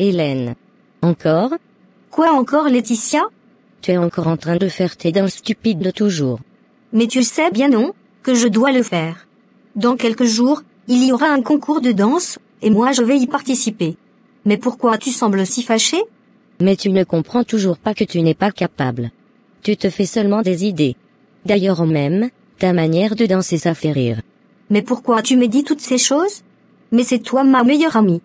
Hélène. Encore Quoi encore Laetitia Tu es encore en train de faire tes danses stupides de toujours. Mais tu sais bien non, que je dois le faire. Dans quelques jours, il y aura un concours de danse, et moi je vais y participer. Mais pourquoi tu sembles si fâchée Mais tu ne comprends toujours pas que tu n'es pas capable. Tu te fais seulement des idées. D'ailleurs même, ta manière de danser ça fait rire. Mais pourquoi tu me dis toutes ces choses Mais c'est toi ma meilleure amie.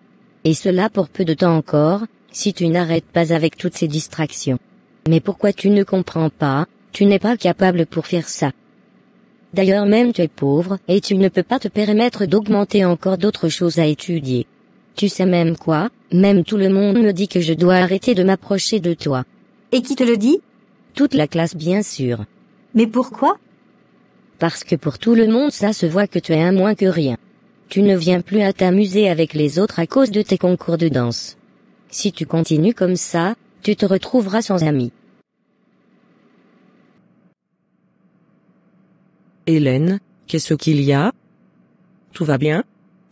Et cela pour peu de temps encore, si tu n'arrêtes pas avec toutes ces distractions. Mais pourquoi tu ne comprends pas, tu n'es pas capable pour faire ça. D'ailleurs même tu es pauvre, et tu ne peux pas te permettre d'augmenter encore d'autres choses à étudier. Tu sais même quoi, même tout le monde me dit que je dois arrêter de m'approcher de toi. Et qui te le dit Toute la classe bien sûr. Mais pourquoi Parce que pour tout le monde ça se voit que tu es un moins que rien. Tu ne viens plus à t'amuser avec les autres à cause de tes concours de danse. Si tu continues comme ça, tu te retrouveras sans amis. Hélène, qu'est-ce qu'il y a Tout va bien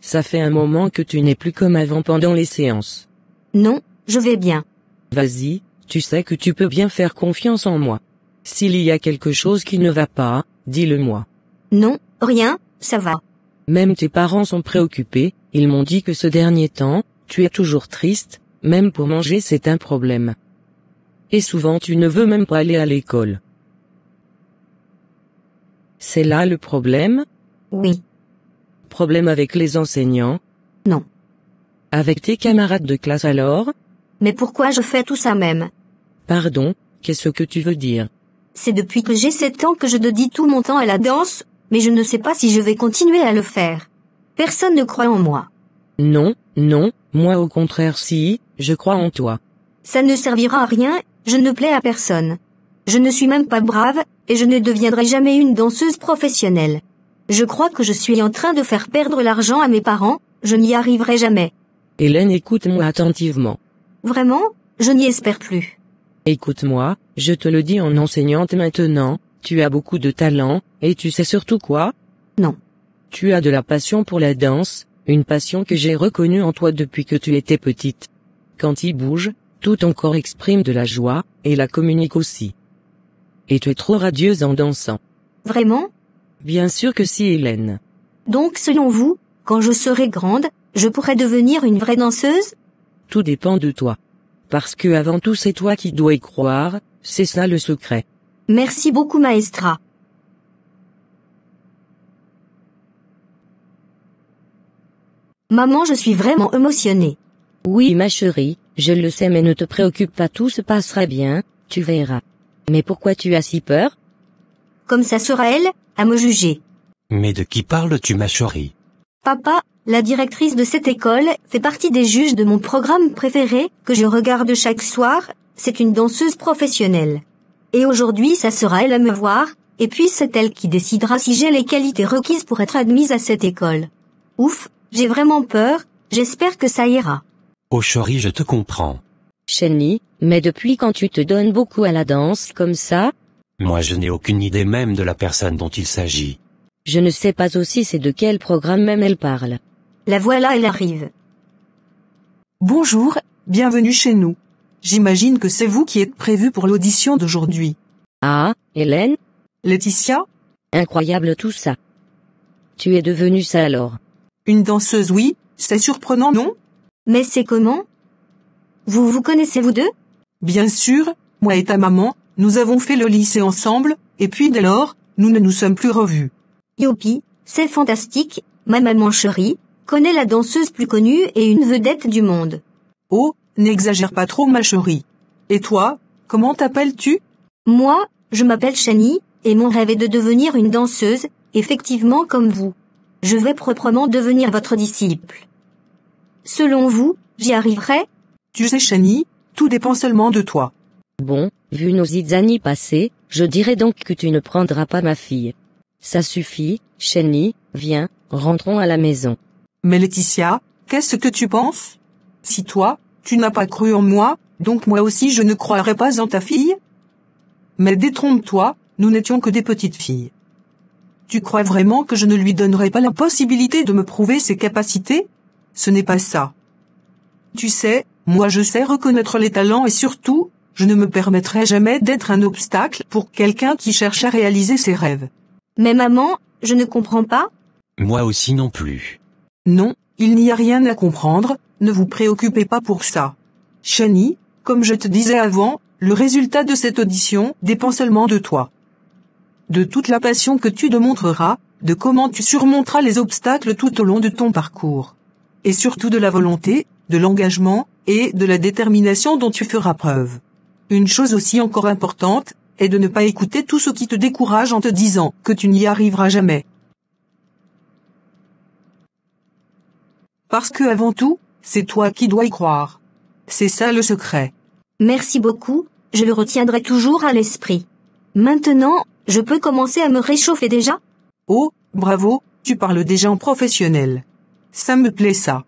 Ça fait un moment que tu n'es plus comme avant pendant les séances. Non, je vais bien. Vas-y, tu sais que tu peux bien faire confiance en moi. S'il y a quelque chose qui ne va pas, dis-le moi. Non, rien, ça va. Même tes parents sont préoccupés, ils m'ont dit que ce dernier temps, tu es toujours triste, même pour manger c'est un problème. Et souvent tu ne veux même pas aller à l'école. C'est là le problème Oui. Problème avec les enseignants Non. Avec tes camarades de classe alors Mais pourquoi je fais tout ça même Pardon, qu'est-ce que tu veux dire C'est depuis que j'ai 7 ans que je dis tout mon temps à la danse, mais je ne sais pas si je vais continuer à le faire. Personne ne croit en moi. Non, non, moi au contraire si, je crois en toi. Ça ne servira à rien, je ne plais à personne. Je ne suis même pas brave, et je ne deviendrai jamais une danseuse professionnelle. Je crois que je suis en train de faire perdre l'argent à mes parents, je n'y arriverai jamais. Hélène écoute-moi attentivement. Vraiment, je n'y espère plus. Écoute-moi, je te le dis en enseignante maintenant, tu as beaucoup de talent, et tu sais surtout quoi Non. Tu as de la passion pour la danse, une passion que j'ai reconnue en toi depuis que tu étais petite. Quand il bouge, tout ton corps exprime de la joie, et la communique aussi. Et tu es trop radieuse en dansant. Vraiment Bien sûr que si, Hélène. Donc, selon vous, quand je serai grande, je pourrai devenir une vraie danseuse Tout dépend de toi. Parce que avant tout, c'est toi qui dois y croire, c'est ça le secret. Merci beaucoup maestra. Maman, je suis vraiment émotionnée. Oui, ma chérie, je le sais, mais ne te préoccupe pas, tout se passera bien, tu verras. Mais pourquoi tu as si peur Comme ça sera elle, à me juger. Mais de qui parles-tu, ma chérie Papa, la directrice de cette école fait partie des juges de mon programme préféré, que je regarde chaque soir, c'est une danseuse professionnelle et aujourd'hui ça sera elle à me voir, et puis c'est elle qui décidera si j'ai les qualités requises pour être admise à cette école. Ouf, j'ai vraiment peur, j'espère que ça ira. Oh chérie, je te comprends. Chenny, mais depuis quand tu te donnes beaucoup à la danse comme ça Moi je n'ai aucune idée même de la personne dont il s'agit. Je ne sais pas aussi c'est de quel programme même elle parle. La voilà, elle arrive. Bonjour, bienvenue chez nous. J'imagine que c'est vous qui êtes prévu pour l'audition d'aujourd'hui. Ah, Hélène Laetitia Incroyable tout ça. Tu es devenue ça alors Une danseuse, oui, c'est surprenant, non Mais c'est comment Vous vous connaissez vous deux Bien sûr, moi et ta maman, nous avons fait le lycée ensemble, et puis dès lors, nous ne nous sommes plus revus. Yopi, c'est fantastique, ma maman chérie, connaît la danseuse plus connue et une vedette du monde. Oh, N'exagère pas trop ma chérie. Et toi, comment t'appelles-tu Moi, je m'appelle Chani, et mon rêve est de devenir une danseuse, effectivement comme vous. Je vais proprement devenir votre disciple. Selon vous, j'y arriverai Tu sais Chani, tout dépend seulement de toi. Bon, vu nos années passés, je dirais donc que tu ne prendras pas ma fille. Ça suffit, Chani, viens, rentrons à la maison. Mais Laetitia, qu'est-ce que tu penses Si toi, tu n'as pas cru en moi, donc moi aussi je ne croirais pas en ta fille Mais détrompe-toi, nous n'étions que des petites filles. Tu crois vraiment que je ne lui donnerai pas la possibilité de me prouver ses capacités Ce n'est pas ça. Tu sais, moi je sais reconnaître les talents et surtout, je ne me permettrai jamais d'être un obstacle pour quelqu'un qui cherche à réaliser ses rêves. Mais maman, je ne comprends pas Moi aussi non plus. Non, il n'y a rien à comprendre, ne vous préoccupez pas pour ça. Chani, comme je te disais avant, le résultat de cette audition dépend seulement de toi. De toute la passion que tu montreras, de comment tu surmonteras les obstacles tout au long de ton parcours. Et surtout de la volonté, de l'engagement, et de la détermination dont tu feras preuve. Une chose aussi encore importante, est de ne pas écouter tout ce qui te décourage en te disant que tu n'y arriveras jamais. Parce que avant tout, c'est toi qui dois y croire. C'est ça le secret. Merci beaucoup, je le retiendrai toujours à l'esprit. Maintenant, je peux commencer à me réchauffer déjà Oh, bravo, tu parles des gens professionnels. Ça me plaît ça.